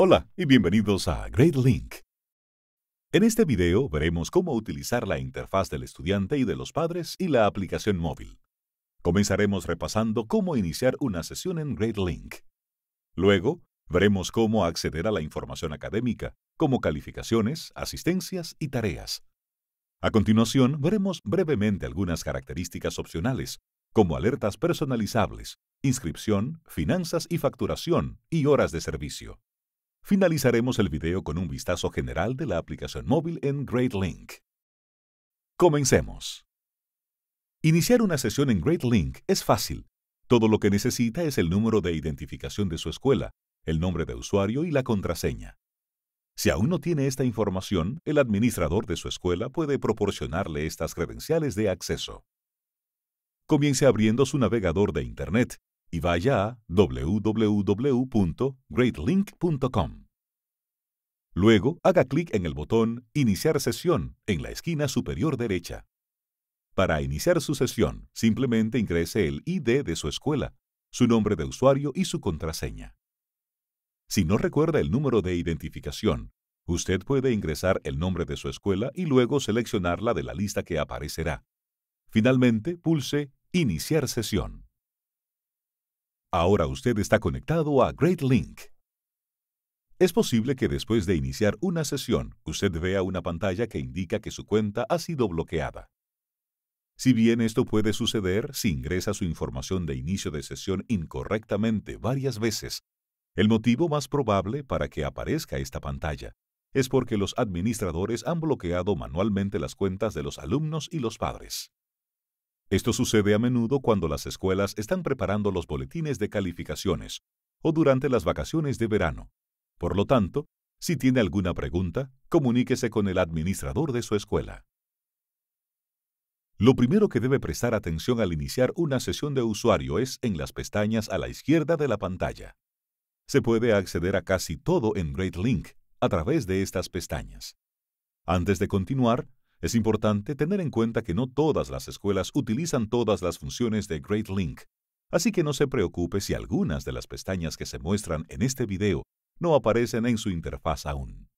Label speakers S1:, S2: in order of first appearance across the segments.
S1: Hola y bienvenidos a GradeLink. En este video veremos cómo utilizar la interfaz del estudiante y de los padres y la aplicación móvil. Comenzaremos repasando cómo iniciar una sesión en GradeLink. Luego, veremos cómo acceder a la información académica, como calificaciones, asistencias y tareas. A continuación, veremos brevemente algunas características opcionales, como alertas personalizables, inscripción, finanzas y facturación, y horas de servicio. Finalizaremos el video con un vistazo general de la aplicación móvil en GreatLink. Comencemos. Iniciar una sesión en GreatLink es fácil. Todo lo que necesita es el número de identificación de su escuela, el nombre de usuario y la contraseña. Si aún no tiene esta información, el administrador de su escuela puede proporcionarle estas credenciales de acceso. Comience abriendo su navegador de Internet y vaya a www.greatlink.com. Luego haga clic en el botón Iniciar sesión en la esquina superior derecha. Para iniciar su sesión, simplemente ingrese el ID de su escuela, su nombre de usuario y su contraseña. Si no recuerda el número de identificación, usted puede ingresar el nombre de su escuela y luego seleccionarla de la lista que aparecerá. Finalmente, pulse Iniciar sesión. Ahora usted está conectado a GreatLink. Es posible que después de iniciar una sesión, usted vea una pantalla que indica que su cuenta ha sido bloqueada. Si bien esto puede suceder si ingresa su información de inicio de sesión incorrectamente varias veces, el motivo más probable para que aparezca esta pantalla es porque los administradores han bloqueado manualmente las cuentas de los alumnos y los padres. Esto sucede a menudo cuando las escuelas están preparando los boletines de calificaciones o durante las vacaciones de verano. Por lo tanto, si tiene alguna pregunta, comuníquese con el administrador de su escuela. Lo primero que debe prestar atención al iniciar una sesión de usuario es en las pestañas a la izquierda de la pantalla. Se puede acceder a casi todo en Great Link a través de estas pestañas. Antes de continuar, es importante tener en cuenta que no todas las escuelas utilizan todas las funciones de Great Link, así que no se preocupe si algunas de las pestañas que se muestran en este video no aparecen en su interfaz aún.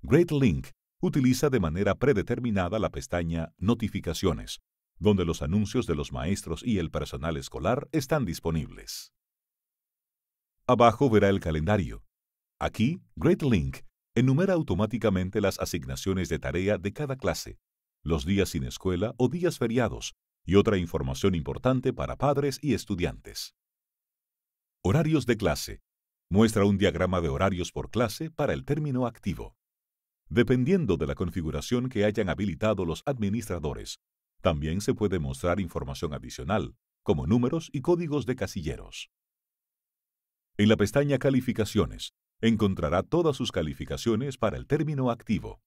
S1: Great Link utiliza de manera predeterminada la pestaña Notificaciones, donde los anuncios de los maestros y el personal escolar están disponibles. Abajo verá el calendario. Aquí, Great Link enumera automáticamente las asignaciones de tarea de cada clase, los días sin escuela o días feriados y otra información importante para padres y estudiantes. Horarios de clase. Muestra un diagrama de horarios por clase para el término activo. Dependiendo de la configuración que hayan habilitado los administradores, también se puede mostrar información adicional, como números y códigos de casilleros. En la pestaña Calificaciones, encontrará todas sus calificaciones para el término activo.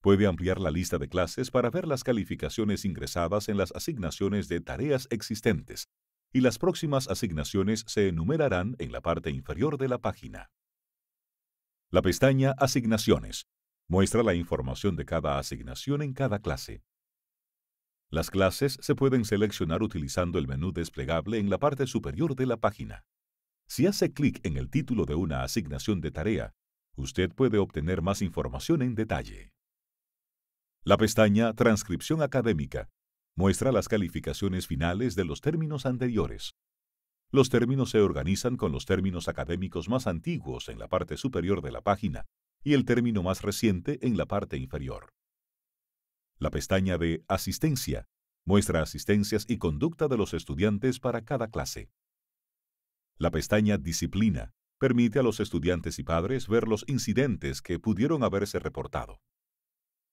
S1: Puede ampliar la lista de clases para ver las calificaciones ingresadas en las asignaciones de tareas existentes, y las próximas asignaciones se enumerarán en la parte inferior de la página. La pestaña Asignaciones muestra la información de cada asignación en cada clase. Las clases se pueden seleccionar utilizando el menú desplegable en la parte superior de la página. Si hace clic en el título de una asignación de tarea, usted puede obtener más información en detalle. La pestaña Transcripción académica muestra las calificaciones finales de los términos anteriores. Los términos se organizan con los términos académicos más antiguos en la parte superior de la página y el término más reciente en la parte inferior. La pestaña de Asistencia muestra asistencias y conducta de los estudiantes para cada clase. La pestaña Disciplina permite a los estudiantes y padres ver los incidentes que pudieron haberse reportado.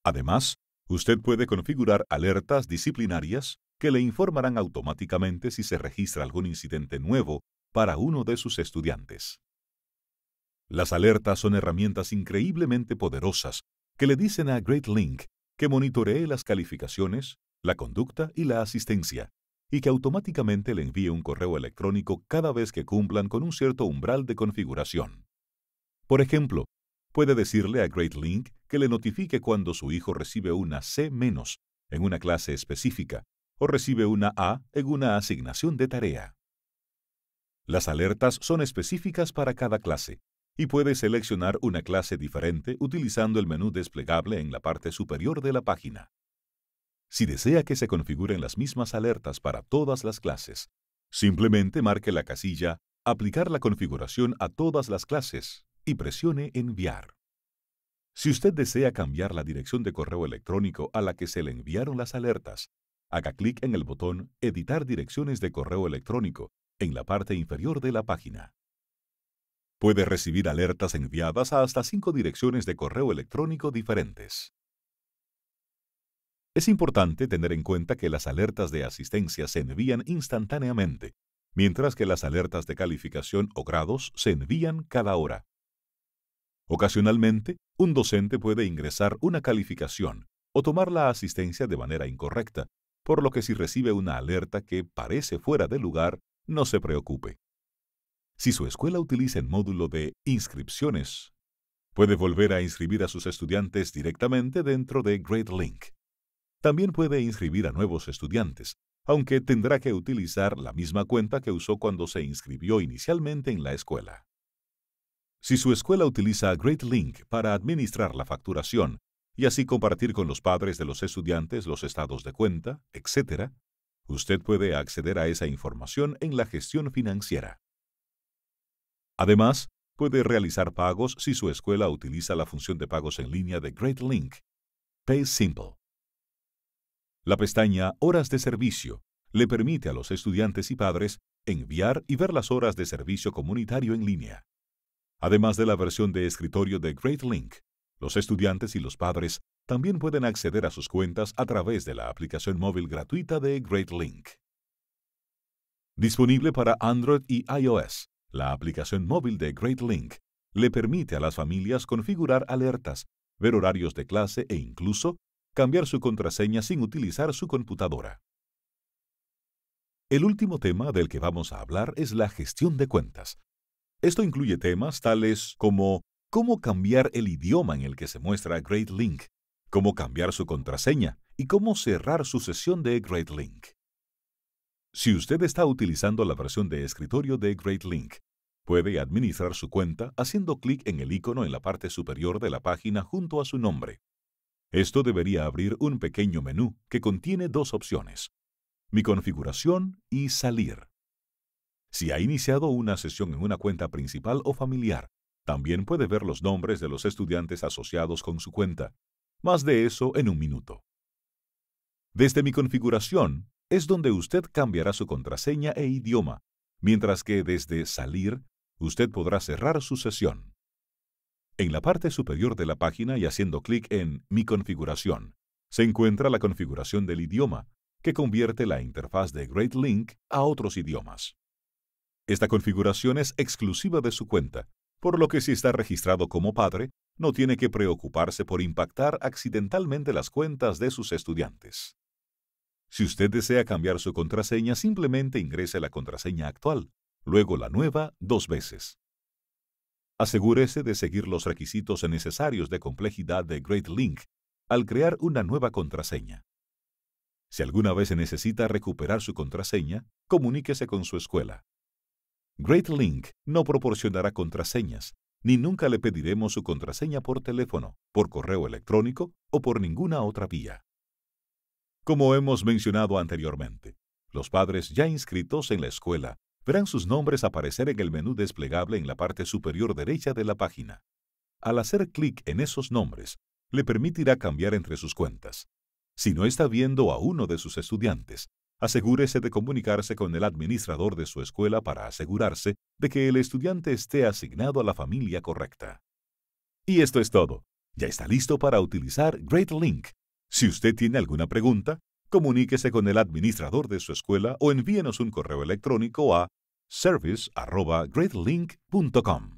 S1: Además, usted puede configurar alertas disciplinarias que le informarán automáticamente si se registra algún incidente nuevo para uno de sus estudiantes. Las alertas son herramientas increíblemente poderosas que le dicen a GreatLink que monitoree las calificaciones, la conducta y la asistencia, y que automáticamente le envíe un correo electrónico cada vez que cumplan con un cierto umbral de configuración. Por ejemplo, puede decirle a GreatLink que le notifique cuando su hijo recibe una C- en una clase específica o recibe una A en una asignación de tarea. Las alertas son específicas para cada clase y puede seleccionar una clase diferente utilizando el menú desplegable en la parte superior de la página. Si desea que se configuren las mismas alertas para todas las clases, simplemente marque la casilla Aplicar la configuración a todas las clases y presione Enviar. Si usted desea cambiar la dirección de correo electrónico a la que se le enviaron las alertas, haga clic en el botón Editar direcciones de correo electrónico en la parte inferior de la página. Puede recibir alertas enviadas a hasta cinco direcciones de correo electrónico diferentes. Es importante tener en cuenta que las alertas de asistencia se envían instantáneamente, mientras que las alertas de calificación o grados se envían cada hora. Ocasionalmente, un docente puede ingresar una calificación o tomar la asistencia de manera incorrecta, por lo que si recibe una alerta que parece fuera de lugar, no se preocupe. Si su escuela utiliza el módulo de inscripciones, puede volver a inscribir a sus estudiantes directamente dentro de GradeLink. También puede inscribir a nuevos estudiantes, aunque tendrá que utilizar la misma cuenta que usó cuando se inscribió inicialmente en la escuela. Si su escuela utiliza GreatLink para administrar la facturación y así compartir con los padres de los estudiantes los estados de cuenta, etc., usted puede acceder a esa información en la gestión financiera. Además, puede realizar pagos si su escuela utiliza la función de pagos en línea de GreatLink. PaySimple. La pestaña Horas de Servicio le permite a los estudiantes y padres enviar y ver las horas de servicio comunitario en línea. Además de la versión de escritorio de GreatLink, los estudiantes y los padres también pueden acceder a sus cuentas a través de la aplicación móvil gratuita de GreatLink, Disponible para Android y iOS, la aplicación móvil de GreatLink le permite a las familias configurar alertas, ver horarios de clase e incluso cambiar su contraseña sin utilizar su computadora. El último tema del que vamos a hablar es la gestión de cuentas. Esto incluye temas tales como cómo cambiar el idioma en el que se muestra Great Link, cómo cambiar su contraseña y cómo cerrar su sesión de Great Link. Si usted está utilizando la versión de escritorio de Great Link, puede administrar su cuenta haciendo clic en el icono en la parte superior de la página junto a su nombre. Esto debería abrir un pequeño menú que contiene dos opciones, mi configuración y salir. Si ha iniciado una sesión en una cuenta principal o familiar, también puede ver los nombres de los estudiantes asociados con su cuenta. Más de eso en un minuto. Desde mi configuración es donde usted cambiará su contraseña e idioma, mientras que desde salir usted podrá cerrar su sesión. En la parte superior de la página y haciendo clic en Mi configuración, se encuentra la configuración del idioma, que convierte la interfaz de Great a otros idiomas. Esta configuración es exclusiva de su cuenta, por lo que si está registrado como padre, no tiene que preocuparse por impactar accidentalmente las cuentas de sus estudiantes. Si usted desea cambiar su contraseña, simplemente ingrese la contraseña actual, luego la nueva dos veces. Asegúrese de seguir los requisitos necesarios de complejidad de GreatLink al crear una nueva contraseña. Si alguna vez necesita recuperar su contraseña, comuníquese con su escuela. GreatLink no proporcionará contraseñas, ni nunca le pediremos su contraseña por teléfono, por correo electrónico o por ninguna otra vía. Como hemos mencionado anteriormente, los padres ya inscritos en la escuela verán sus nombres aparecer en el menú desplegable en la parte superior derecha de la página. Al hacer clic en esos nombres, le permitirá cambiar entre sus cuentas. Si no está viendo a uno de sus estudiantes, asegúrese de comunicarse con el administrador de su escuela para asegurarse de que el estudiante esté asignado a la familia correcta. Y esto es todo. Ya está listo para utilizar GreatLink. Si usted tiene alguna pregunta, comuníquese con el administrador de su escuela o envíenos un correo electrónico a service.greatlink.com.